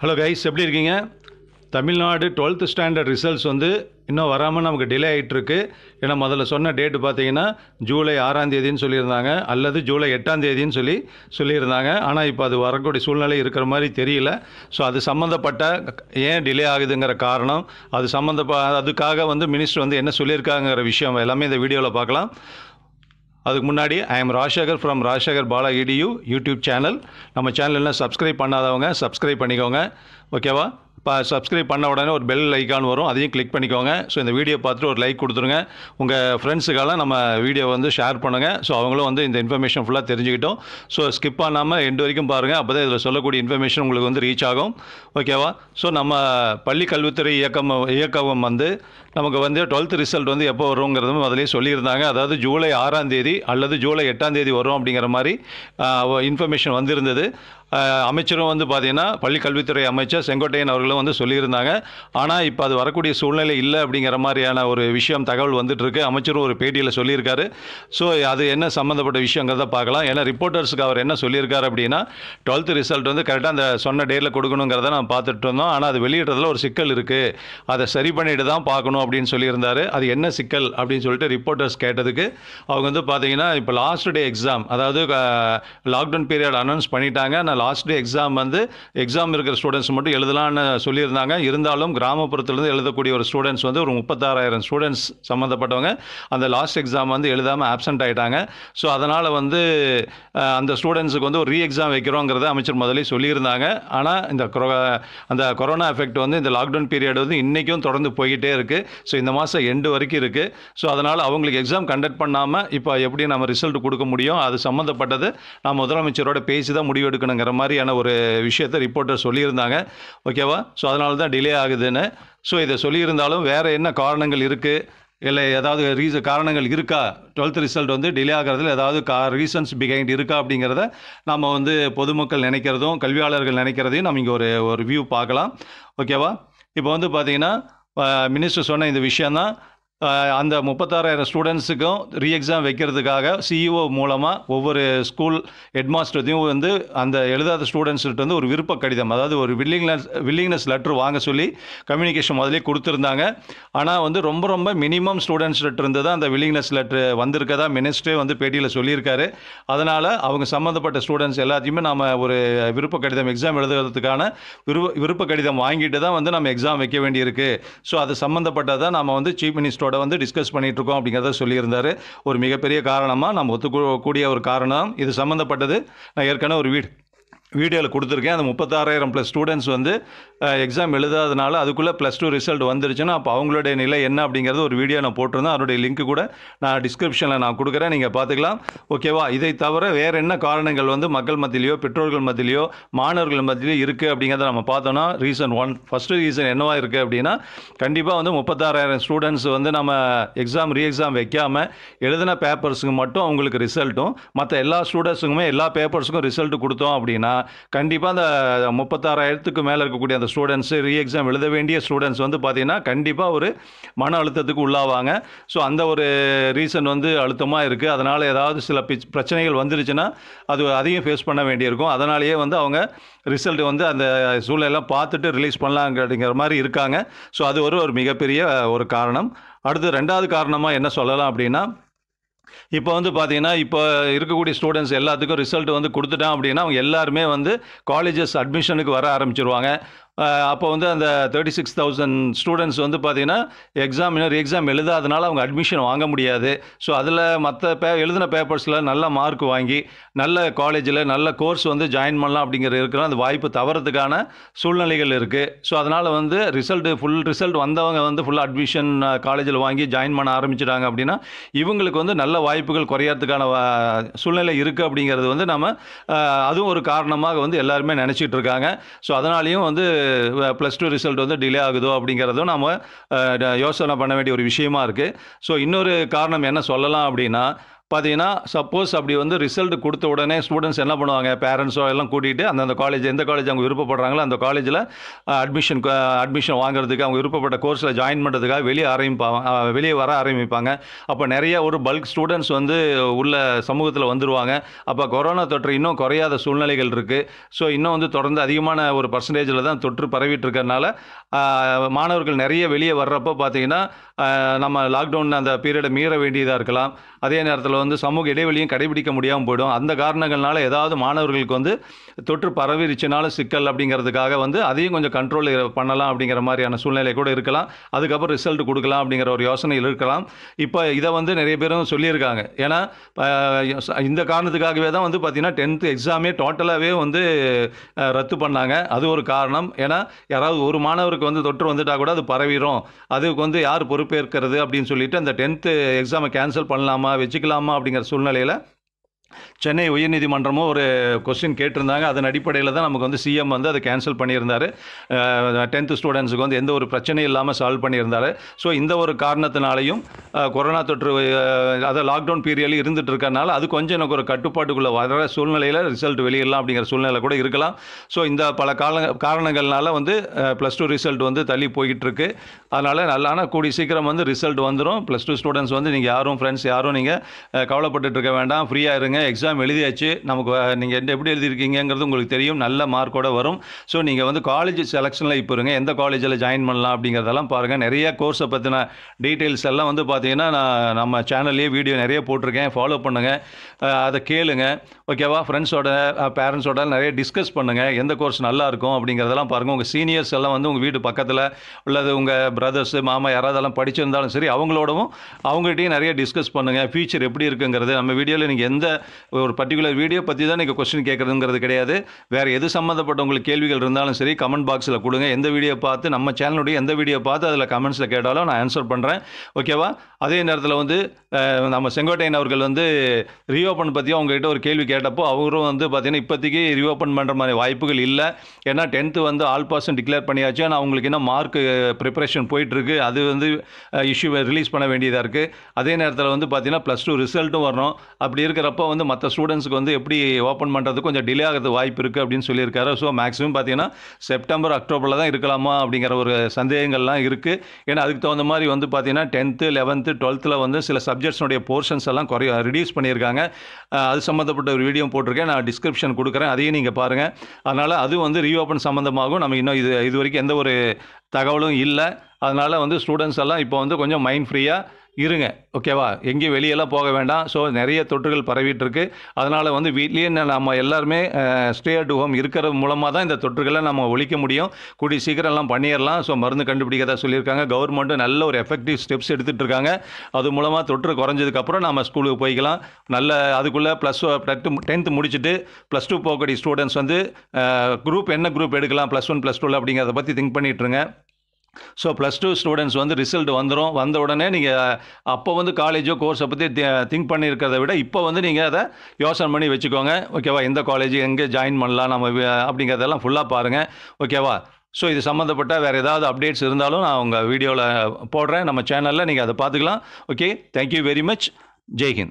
hello guys எப்படி இருக்கீங்க Tamil Nadu twelfth standard results வந்து இன்னும் வராமல் நமக்கு டிலே ஆகிட்டுருக்கு ஏன்னா முதல்ல சொன்ன டேட்டு பார்த்தீங்கன்னா ஜூலை ஆறாம் தேதின்னு சொல்லியிருந்தாங்க அல்லது ஜூலை எட்டாம் தேதின்னு சொல்லி சொல்லியிருந்தாங்க ஆனால் இப்போ அது வரக்கூடிய சூழ்நிலை இருக்கிற மாதிரி தெரியல ஸோ அது சம்மந்தப்பட்ட ஏன் டிலே ஆகுதுங்கிற காரணம் அது சம்மந்தப்ப அதுக்காக வந்து மினிஸ்டர் வந்து என்ன சொல்லியிருக்காங்கிற விஷயம் எல்லாமே இந்த வீடியோவில் பார்க்கலாம் அதுக்கு முன்னாடி I am Rajekar from Rajekar Bala edu YouTube channel நம்ம சேனல் சப்ஸ்கிரைப் பண்ணாதவங்க சப்ஸ்கிரைப் பண்ணிக்கோங்க ஓகேவா சப்ஸ்கிரைப் பண்ண உடனே ஒரு பெல் ஐக்கான் வரும் அதையும் கிளிக் பண்ணிக்கோங்க ஸோ இந்த வீடியோ பார்த்துட்டு ஒரு லைக் கொடுத்துருங்க உங்கள் ஃப்ரெண்ட்ஸுக்கெல்லாம் நம்ம வீடியோ வந்து ஷேர் பண்ணுங்கள் ஸோ அவங்களும் வந்து இந்த இன்ஃபர்மேஷன் ஃபுல்லாக தெரிஞ்சுக்கிட்டோம் ஸோ ஸ்கிப் பண்ணாமல் எண்டு வரைக்கும் பாருங்கள் அப்போ தான் இதில் சொல்லக்கூடிய இன்ஃபர்மேஷன் உங்களுக்கு வந்து ரீச் ஆகும் ஓகேவா ஸோ நம்ம பள்ளி கல்வித்துறை இயக்கம் இயக்கம் வந்து நமக்கு வந்து டுவெல்த் ரிசல்ட் வந்து எப்போ வருங்கிறதும் அதிலே சொல்லியிருந்தாங்க அதாவது ஜூலை ஆறாம் தேதி அல்லது ஜூலை எட்டாம் தேதி வரும் அப்படிங்கிற மாதிரி இன்ஃபர்மேஷன் வந்திருந்தது அமைச்சரும் வந்து பார்த்திங்கன்னா பள்ளிக்கல்வித்துறை அமைச்சர் செங்கோட்டையன் அவர்களும் வந்து சொல்லியிருந்தாங்க ஆனால் இப்போ அது வரக்கூடிய சூழ்நிலை இல்லை அப்படிங்கிற மாதிரியான ஒரு விஷயம் தகவல் வந்துட்டுருக்கு அமைச்சரும் ஒரு பேட்டியில் சொல்லியிருக்காரு ஸோ அது என்ன சம்மந்தப்பட்ட விஷயங்கிறத பார்க்கலாம் ஏன்னா ரிப்போர்ட்டர்ஸுக்கு அவர் என்ன சொல்லியிருக்காரு அப்படின்னா டுவெல்த்து ரிசல்ட் வந்து கரெக்டாக அந்த சொன்ன டேட்டில் கொடுக்கணுங்கிறத நான் பார்த்துட்டு இருந்தோம் ஆனால் அது வெளியிடுறதுல ஒரு சிக்கல் இருக்குது அதை சரி பண்ணிட்டு தான் பார்க்கணும் அப்படின்னு சொல்லியிருந்தார் அது என்ன சிக்கல் அப்படின்னு சொல்லிட்டு ரிப்போர்ட்டர்ஸ் கேட்டதுக்கு அவங்க வந்து பார்த்தீங்கன்னா இப்போ லாஸ்ட் டே எக்ஸாம் அதாவது லாக்டவுன் பீரியட் அனௌன்ஸ் பண்ணிட்டாங்க லாஸ்ட் டே எக்ஸாம் வந்து எக்ஸாம் இருக்கிற ஸ்டூடெண்ட்ஸ் மட்டும் எழுதலான்னு சொல்லியிருந்தாங்க இருந்தாலும் கிராமப்புறத்துலேருந்து எழுதக்கூடிய ஒரு ஸ்டூடெண்ட்ஸ் வந்து ஒரு முப்பத்தாறாயிரம் ஸ்டூடெண்ட்ஸ் சம்மந்தப்பட்டவங்க அந்த லாஸ்ட் எக்ஸாம் வந்து எழுதாமல் ஆப்சென்ட் ஆகிட்டாங்க ஸோ அதனால் வந்து அந்த ஸ்டூடெண்ட்ஸுக்கு வந்து ஒரு ரீ எக்ஸாம் வைக்கிறோங்கிறத அமைச்சர் முதலே சொல்லியிருந்தாங்க ஆனால் இந்த அந்த கொரோனா எஃபெக்ட் வந்து இந்த லாக்டவுன் பீரியட் வந்து இன்றைக்கும் தொடர்ந்து போய்கிட்டே இருக்குது ஸோ இந்த மாதம் எண்டு வரைக்கும் இருக்குது ஸோ அதனால் அவங்களுக்கு எக்ஸாம் கண்டக்ட் பண்ணாமல் இப்போ எப்படி நம்ம ரிசல்ட் கொடுக்க முடியும் அது சம்மந்தப்பட்டது நான் முதலமைச்சரோட பேசி தான் முடிவு எடுக்கணுங்க அப்படிங்கிற மாதிரியான ஒரு விஷயத்தை ரிப்போர்ட்டர் சொல்லியிருந்தாங்க ஓகேவா ஸோ அதனால தான் டிலே ஆகுதுன்னு ஸோ இதை சொல்லியிருந்தாலும் வேறு என்ன காரணங்கள் இருக்குது இல்லை ஏதாவது ரீசன் காரணங்கள் இருக்கா டுவெல்த் ரிசல்ட் வந்து டிலே ஆகிறதுல ஏதாவது கா ரீசன்ஸ் பிகைண்ட் இருக்கா அப்படிங்கிறத நம்ம வந்து பொதுமக்கள் நினைக்கிறதும் கல்வியாளர்கள் நினைக்கிறதையும் நம்ம இங்கே ஒரு ஒரு வியூ பார்க்கலாம் ஓகேவா இப்போ வந்து பார்த்திங்கன்னா மினிஸ்டர் சொன்ன இந்த விஷயந்தான் அந்த முப்பத்தாறாயிரம் ஸ்டூடெண்ட்ஸுக்கும் ரீ எக்ஸாம் வைக்கிறதுக்காக சிஇஓ e மூலமாக ஒவ்வொரு ஸ்கூல் ஹெட்மாஸ்டர்த்தையும் வந்து அந்த எழுதாத ஸ்டூடெண்ட்ஸ்கிட்ட வந்து ஒரு விருப்ப கடிதம் அதாவது ஒரு வில்லிங்னஸ் வில்லிங்னஸ் லெட்டர் வாங்க சொல்லி கம்யூனிகேஷன் முதலே கொடுத்துருந்தாங்க ஆனால் வந்து ரொம்ப ரொம்ப மினிமம் ஸ்டூடெண்ட்ஸ்கிட்ட இருந்து தான் அந்த வில்லிங்னஸ் லெட்ரு வந்திருக்கதா மினிஸ்டரே வந்து பேட்டியில் சொல்லியிருக்காரு அதனால் அவங்க சம்மந்தப்பட்ட ஸ்டூடெண்ட்ஸ் எல்லாத்தையுமே நாம் ஒரு விருப்ப கடிதம் எக்ஸாம் எழுதுறதுக்கான விருப்ப விருப்ப கடிதம் வாங்கிட்டு தான் வந்து நம்ம எக்ஸாம் வைக்க வேண்டியிருக்கு ஸோ அது சம்மந்தப்பட்டதான் நம்ம வந்து சீஃப் மினிஸ்டர் ப்ராஜெக்டோட வந்து டிஸ்கஸ் இருக்கோம் அப்படிங்கிறத சொல்லியிருந்தார் ஒரு மிகப்பெரிய காரணமாக நம்ம ஒத்துக்கூடிய ஒரு காரணம் இது சம்மந்தப்பட்டது நான் ஏற்கனவே ஒரு வீடு வீடியோவில் கொடுத்துருக்கேன் அந்த முப்பத்தாறாயிரம் ப்ளஸ் ஸ்டூடெண்ட்ஸ் வந்து எக்ஸாம் எழுதாதனால அதுக்குள்ளே ப்ளஸ் டூ ரிசல்ட் வந்துருச்சுன்னா அப்போ அவங்களுடைய நிலை என்ன அப்படிங்கிறது ஒரு வீடியோ நான் போட்டிருந்தேன் அதனுடைய லிங்க் கூட நான் டிஸ்கிரிப்ஷனில் நான் கொடுக்குறேன் நீங்கள் பார்த்துக்கலாம் ஓகேவா இதை தவிர வேறு என்ன காரணங்கள் வந்து மக்கள் மத்தியிலையோ பெற்றோர்கள் மத்தியிலையோ மாணவர்கள் மத்தியிலையோ இருக்குது அப்படிங்கிறத நம்ம பார்த்தோன்னா ரீசன் ஒன் ஃபஸ்ட்டு ரீசன் என்னவாக இருக்குது அப்படின்னா கண்டிப்பாக வந்து முப்பத்தாறாயிரம் ஸ்டூடெண்ட்ஸ் வந்து நம்ம எக்ஸாம் ரீ எக்ஸாம் வைக்காமல் எழுதின பேப்பர்ஸுக்கு மட்டும் அவங்களுக்கு ரிசல்ட்டும் மற்ற எல்லா ஸ்டூடெண்ட்ஸுக்குமே எல்லா பேப்பர்ஸுக்கும் ரிசல்ட் கொடுத்தோம் அப்படின்னா கண்டிப்பாக அந்த முப்பத்தாறாயிரத்துக்கு மேலே இருக்கக்கூடிய அந்த ஸ்டூடெண்ட்ஸ் ரீ எக்ஸாம் எழுத வேண்டிய ஸ்டூடெண்ட்ஸ் வந்து பார்த்திங்கன்னா கண்டிப்பாக ஒரு மன அழுத்தத்துக்கு உள்ளாவாங்க ஸோ அந்த ஒரு ரீசன் வந்து அழுத்தமாக இருக்குது அதனால் ஏதாவது சில பிரச்சனைகள் வந்துருச்சுன்னா அது அதையும் ஃபேஸ் பண்ண வேண்டியிருக்கும் அதனாலேயே வந்து அவங்க ரிசல்ட் வந்து அந்த சூழலெல்லாம் பார்த்துட்டு ரிலீஸ் பண்ணலாம் அப்படிங்கிற மாதிரி இருக்காங்க ஸோ அது ஒரு ஒரு மிகப்பெரிய ஒரு காரணம் அடுத்து ரெண்டாவது காரணமாக என்ன சொல்லலாம் அப்படின்னா இப்போ வந்து பார்த்தீங்கன்னா இப்போ இருக்கக்கூடிய ஸ்டூடெண்ட்ஸ் எல்லாத்துக்கும் ரிசல்ட் வந்து கொடுத்துட்டான் அப்படின்னா அவங்க எல்லாருமே வந்து காலேஜஸ் அட்மிஷனுக்கு வர ஆரம்பிச்சிருவாங்க அப்போ வந்து அந்த தேர்ட்டி சிக்ஸ் தௌசண்ட் ஸ்டூடெண்ட்ஸ் வந்து பார்த்தீங்கன்னா எக்ஸாம் இன்னொரு எக்ஸாம் எழுதாதனால அவங்க அட்மிஷன் வாங்க முடியாது ஸோ அதில் மற்ற பே எழுதின பேப்பர்ஸில் நல்ல மார்க் வாங்கி நல்ல காலேஜில் நல்ல கோர்ஸ் வந்து ஜாயின் பண்ணலாம் அப்படிங்கிற இருக்கிற அந்த வாய்ப்பு தவறதுக்கான சூழ்நிலைகள் இருக்குது ஸோ அதனால் வந்து ரிசல்ட் ஃபுல் ரிசல்ட் வந்தவங்க வந்து ஃபுல் அட்மிஷன் காலேஜில் வாங்கி ஜாயின் பண்ண ஆரம்பிச்சிட்டாங்க அப்படின்னா இவங்களுக்கு வந்து நல்ல வாய்ப்புகள் குறையறதுக்கான சூழ்நிலை இருக்குது அப்படிங்கிறது வந்து நம்ம அதுவும் ஒரு காரணமாக வந்து எல்லாருமே நினச்சிட்டு இருக்காங்க ஸோ அதனாலையும் வந்து ப்ளஸ் டூ ரிசல்ட் வந்து டிலே ஆகுதோ அப்படிங்கிறதும் நம்ம யோசனை பண்ண வேண்டிய ஒரு விஷயமா இருக்குது ஸோ இன்னொரு காரணம் என்ன சொல்லலாம் அப்படின்னா பார்த்தீங்கன்னா சப்போஸ் அப்படி வந்து ரிசல்ட் கொடுத்த உடனே ஸ்டூடெண்ட்ஸ் என்ன பண்ணுவாங்க பேரண்ட்ஸோ எல்லாம் கூட்டிகிட்டு அந்தந்த காலேஜ் எந்த காலேஜ் அவங்க விருப்பப்படுறாங்களோ அந்த காலேஜில் அட்மிஷன் அட்மிஷன் வாங்குறதுக்கு அவங்க விருப்பப்பட்ட கோர்ஸில் ஜாயின் பண்ணுறதுக்காக வெளியே ஆரம்பிப்பாங்க வெளியே வர ஆரம்பிப்பாங்க அப்போ நிறைய ஒரு பல்க் ஸ்டூடெண்ட்ஸ் வந்து உள்ள சமூகத்தில் வந்துடுவாங்க அப்போ கொரோனா தொற்று இன்னும் குறையாத சூழ்நிலைகள் இருக்குது ஸோ இன்னும் வந்து தொடர்ந்து அதிகமான ஒரு பர்சன்டேஜில் தான் தொற்று பரவிட்டு இருக்கிறதுனால மாணவர்கள் நிறைய வெளியே வர்றப்போ பார்த்தீங்கன்னா நம்ம லாக்டவுன் அந்த பீரியடை மீற வேண்டியதாக இருக்கலாம் அதே நேரத்தில் மாணவர்களை வந்து சமூக இடைவெளியும் கடைபிடிக்க முடியாமல் போயிடும் அந்த காரணங்கள்னால ஏதாவது மாணவர்களுக்கு வந்து தொற்று பரவிருச்சுனாலும் சிக்கல் அப்படிங்கிறதுக்காக வந்து அதையும் கொஞ்சம் கண்ட்ரோல் பண்ணலாம் அப்படிங்கிற மாதிரியான சூழ்நிலை கூட இருக்கலாம் அதுக்கப்புறம் ரிசல்ட் கொடுக்கலாம் அப்படிங்கிற ஒரு யோசனையில் இருக்கலாம் இப்போ இதை வந்து நிறைய பேரும் சொல்லியிருக்காங்க ஏன்னா இந்த காரணத்துக்காகவே தான் வந்து பார்த்திங்கன்னா டென்த்து எக்ஸாமே டோட்டலாகவே வந்து ரத்து பண்ணாங்க அது ஒரு காரணம் ஏன்னா யாராவது ஒரு மாணவருக்கு வந்து தொற்று வந்துட்டால் கூட அது பரவிடும் அதுக்கு வந்து யார் பொறுப்பேற்கிறது அப்படின்னு சொல்லிட்டு அந்த டென்த்து எக்ஸாமை கேன்சல் பண்ணலாமா வச்சுக்கலாமா அப்படிங்கிற சூழ்நிலையில் சென்னை உயர்நீதிமன்றமும் ஒரு கொஸ்டின் கேட்டிருந்தாங்க அதன் அடிப்படையில் தான் நமக்கு வந்து சிஎம் வந்து அதை கேன்சல் பண்ணியிருந்தார் டென்த்து ஸ்டூடெண்ட்ஸுக்கு வந்து எந்த ஒரு பிரச்சனையும் இல்லாமல் சால்வ் பண்ணியிருந்தார் ஸோ இந்த ஒரு காரணத்தினாலையும் கொரோனா தொற்று அதை லாக்டவுன் பீரியடில் இருந்துட்டு இருக்கனால அது கொஞ்சம் எனக்கு ஒரு கட்டுப்பாட்டுக்குள்ளே வர சூழ்நிலையில் ரிசல்ட் வெளியிடலாம் அப்படிங்கிற சூழ்நிலை கூட இருக்கலாம் ஸோ இந்த பல கால காரணங்கள்னால வந்து ப்ளஸ் டூ ரிசல்ட் வந்து தள்ளி போய்கிட்டு அதனால் நல்லான கூடி சீக்கிரம் வந்து ரிசல்ட் வந்துடும் ப்ளஸ் டூ ஸ்டூடெண்ட்ஸ் வந்து நீங்கள் யாரும் ஃப்ரெண்ட்ஸ் யாரும் நீங்கள் கவலைப்பட்டுட்ருக்க வேண்டாம் ஃப்ரீயாக இருங்க பாருங்கள் எக்ஸாம் எழுதியாச்சு நமக்கு நீங்கள் எந்த எப்படி எழுதியிருக்கீங்கிறது உங்களுக்கு தெரியும் நல்ல மார்க்கோட வரும் ஸோ நீங்கள் வந்து காலேஜ் செலெக்ஷனில் இப்போ இருங்க எந்த காலேஜில் ஜாயின் பண்ணலாம் அப்படிங்கிறதெல்லாம் பாருங்கள் நிறைய கோர்ஸை பற்றின டீட்டெயில்ஸ் எல்லாம் வந்து பார்த்தீங்கன்னா நான் நம்ம சேனல்லேயே வீடியோ நிறைய போட்டிருக்கேன் ஃபாலோ பண்ணுங்கள் அதை கேளுங்க ஓகேவா ஃப்ரெண்ட்ஸோட பேரண்ட்ஸோட நிறைய டிஸ்கஸ் பண்ணுங்கள் எந்த கோர்ஸ் நல்லாயிருக்கும் அப்படிங்கிறதெல்லாம் பாருங்கள் உங்கள் சீனியர்ஸ் எல்லாம் வந்து உங்கள் வீட்டு பக்கத்தில் உள்ளது உங்கள் பிரதர்ஸு மாமா யாராவது எல்லாம் படிச்சிருந்தாலும் சரி அவங்களோடவும் அவங்ககிட்டையும் நிறைய டிஸ்கஸ் பண்ணுங்கள் ஃபியூச்சர் எப்படி இருக்குங்கிறது நம்ம வீடியோவில் நீங்கள் எந்த ஒரு பர்டிகுலர் வீடியோ பற்றி தான் நீங்கள் கொஸ்டின் கேட்குறதுங்கிறது கிடையாது வேறு எது சம்மந்தப்பட்ட உங்களுக்கு கேள்விகள் இருந்தாலும் சரி கமெண்ட் பாக்ஸில் கொடுங்க எந்த வீடியோ பார்த்து நம்ம சேனலுடைய எந்த வீடியோ பார்த்து அதில் கமெண்ட்ஸில் கேட்டாலும் நான் ஆன்சர் பண்ணுறேன் ஓகேவா அதே நேரத்தில் வந்து நம்ம செங்கோட்டையன் அவர்கள் வந்து ரீஓப்பன் பற்றி அவங்ககிட்ட ஒரு கேள்வி கேட்டப்போ அவரும் வந்து பார்த்தீங்கன்னா இப்போதைக்கு ரீஓப்பன் பண்ணுற மாதிரி வாய்ப்புகள் இல்லை ஏன்னா டென்த்து வந்து ஆல் பர்சன் டிக்ளேர் பண்ணியாச்சு ஆனால் அவங்களுக்கு இன்னும் மார்க்கு ப்ரிப்பரேஷன் போயிட்டுருக்கு அது வந்து இஷ்யூ ரிலீஸ் பண்ண வேண்டியதாக இருக்குது அதே நேரத்தில் வந்து பார்த்திங்கன்னா ப்ளஸ் டூ ரிசல்ட்டும் வரணும் அப்படி இருக்கிறப்போ வந்து மற்ற ஸ்டூடெண்ட்ஸுக்கு வந்து எப்படி ஓப்பன் பண்ணுறது கொஞ்சம் டிலே ஆகிறது வாய்ப்பு இருக்குது அப்படின்னு சொல்லியிருக்காரு ஸோ மேக்ஸிமம் பார்த்தீங்கன்னா செப்டம்பர் அக்டோபரில் தான் இருக்கலாமா அப்படிங்கிற ஒரு சந்தேகங்கள்லாம் இருக்குது ஏன்னா அதுக்கு தகுந்த மாதிரி வந்து பார்த்தீங்கன்னா டென்த்து லெவன்த்து டுவெல்த்தில் வந்து சில சப்ஜெக்ட்ஸுடைய போர்ஷன்ஸ் எல்லாம் குறைய ரிடியூஸ் பண்ணியிருக்காங்க அது சம்மந்தப்பட்ட ஒரு வீடியோ போட்டிருக்கேன் நான் டிஸ்கிரிப்ஷன் கொடுக்குறேன் அதையும் நீங்கள் பாருங்கள் அதனால் அது வந்து ரீஓப்பன் சம்மந்தமாகும் நம்ம இன்னும் இது இது வரைக்கும் எந்த ஒரு தகவலும் இல்லை அதனால் வந்து ஸ்டூடெண்ட்ஸ் எல்லாம் இப்போ வந்து கொஞ்சம் மைண்ட் ஃப்ரீயாக இருங்க ஓகேவா எங்கேயும் வெளியெல்லாம் போக வேண்டாம் ஸோ நிறைய தொற்றுகள் பரவிட்டு இருக்கு அதனால் வந்து வீட்லேயே நம்ம எல்லாருமே ஸ்டே அட் ஹோம் இருக்கிற மூலமாக தான் இந்த தொற்றுகளை நம்ம ஒழிக்க முடியும் கூடி சீக்கிரம்லாம் பண்ணிடலாம் ஸோ மருந்து கண்டுபிடிக்கிறதா சொல்லியிருக்காங்க கவர்மெண்ட்டும் நல்ல ஒரு எஃபெக்டிவ் ஸ்டெப்ஸ் எடுத்துகிட்டு இருக்காங்க அது மூலமாக தொற்று குறைஞ்சதுக்கப்புறம் நம்ம ஸ்கூலுக்கு போய்க்கலாம் நல்ல அதுக்குள்ளே ப்ளஸ் டென்த்து முடிச்சுட்டு ப்ளஸ் டூ போகக்கூடிய ஸ்டூடெண்ட்ஸ் வந்து குரூப் என்ன குரூப் எடுக்கலாம் ப்ளஸ் ஒன் ப்ளஸ் டூவில் அப்படிங்கிறத பற்றி திங்க் பண்ணிட்டுருங்க ஸோ ப்ளஸ் டூ ஸ்டூடெண்ட்ஸ் வந்து ரிசல்ட் வந்துடும் வந்த உடனே நீங்கள் அப்போ வந்து காலேஜோ கோர்ஸை பற்றி திங்க் பண்ணியிருக்கிறத விட இப்போ வந்து நீங்கள் அதை யோசனை பண்ணி வச்சுக்கோங்க ஓகேவா எந்த காலேஜ் எங்கே ஜாயின் பண்ணலாம் நம்ம அப்படிங்கிறதெல்லாம் ஃபுல்லாக பாருங்கள் ஓகேவா ஸோ இது சம்மந்தப்பட்ட வேறு ஏதாவது அப்டேட்ஸ் இருந்தாலும் நான் உங்கள் வீடியோவில் போடுறேன் நம்ம சேனலில் நீங்கள் அதை பார்த்துக்கலாம் ஓகே தேங்க்யூ வெரி மச் ஜெய்ஹிந்த்